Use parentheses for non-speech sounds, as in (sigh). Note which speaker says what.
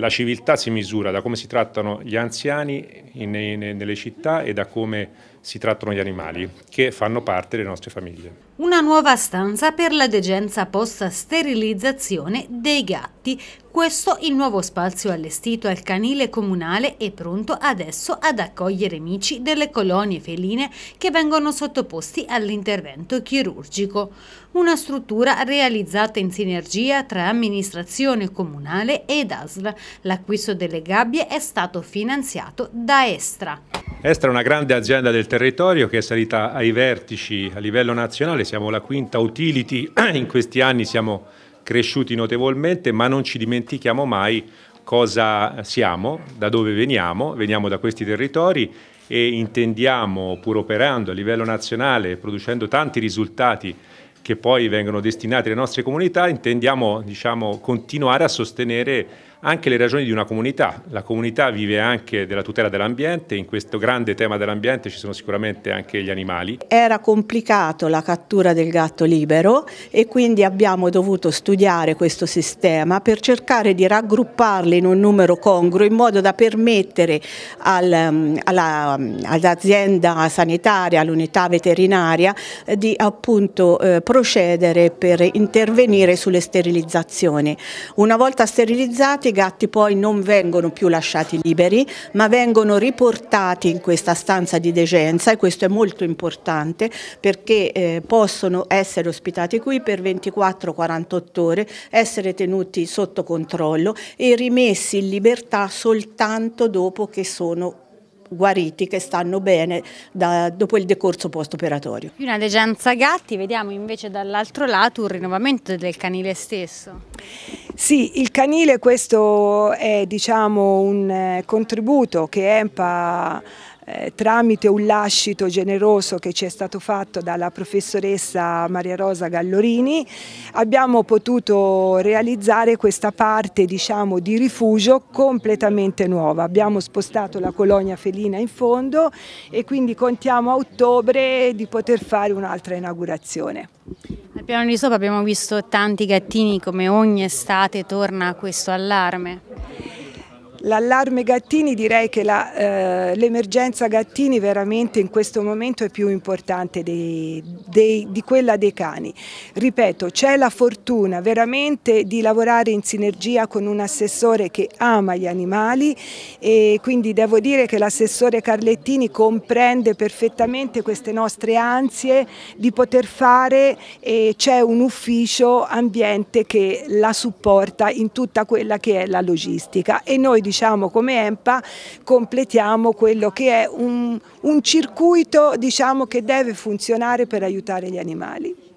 Speaker 1: La civiltà si misura da come si trattano gli anziani in, in, nelle città e da come si trattano gli animali, che fanno parte delle nostre famiglie.
Speaker 2: Una nuova stanza per la degenza post sterilizzazione dei gatti. Questo il nuovo spazio allestito al canile comunale è pronto adesso ad accogliere amici delle colonie feline che vengono sottoposti all'intervento chirurgico. Una struttura realizzata in sinergia tra amministrazione comunale ed ASL. L'acquisto delle gabbie è stato finanziato da Estra.
Speaker 1: Estra è una grande azienda del territorio che è salita ai vertici a livello nazionale, siamo la quinta utility, (clears throat) in questi anni siamo cresciuti notevolmente, ma non ci dimentichiamo mai cosa siamo, da dove veniamo, veniamo da questi territori e intendiamo, pur operando a livello nazionale, producendo tanti risultati che poi vengono destinati alle nostre comunità, intendiamo diciamo, continuare a sostenere anche le ragioni di una comunità. La comunità vive anche della tutela dell'ambiente, in questo grande tema dell'ambiente ci sono sicuramente anche gli animali.
Speaker 3: Era complicato la cattura del gatto libero e quindi abbiamo dovuto studiare questo sistema per cercare di raggrupparli in un numero congruo in modo da permettere mm, mm, all'azienda sanitaria, all'unità veterinaria eh, di appunto eh, procedere per intervenire sulle sterilizzazioni. Una volta sterilizzati i gatti poi non vengono più lasciati liberi ma vengono riportati in questa stanza di degenza e questo è molto importante perché eh, possono essere ospitati qui per 24-48 ore, essere tenuti sotto controllo e rimessi in libertà soltanto dopo che sono guariti, che stanno bene da, dopo il decorso post-operatorio.
Speaker 2: Una degenza gatti, vediamo invece dall'altro lato un rinnovamento del canile stesso.
Speaker 4: Sì, il canile questo è diciamo, un eh, contributo che EMPA eh, tramite un lascito generoso che ci è stato fatto dalla professoressa Maria Rosa Gallorini abbiamo potuto realizzare questa parte diciamo, di rifugio completamente nuova. Abbiamo spostato la colonia felina in fondo e quindi contiamo a ottobre di poter fare un'altra inaugurazione.
Speaker 2: Al piano di sopra abbiamo visto tanti gattini come ogni estate torna questo allarme.
Speaker 4: L'allarme Gattini direi che eh, l'emergenza eh, Gattini veramente in questo momento è più importante dei, dei, di quella dei cani. Ripeto, c'è la fortuna veramente di lavorare in sinergia con un assessore che ama gli animali e quindi devo dire che l'assessore Carlettini comprende perfettamente queste nostre ansie di poter fare e c'è un ufficio ambiente che la supporta in tutta quella che è la logistica e noi diciamo diciamo, come EMPA completiamo quello che è un, un circuito diciamo, che deve funzionare per aiutare gli animali.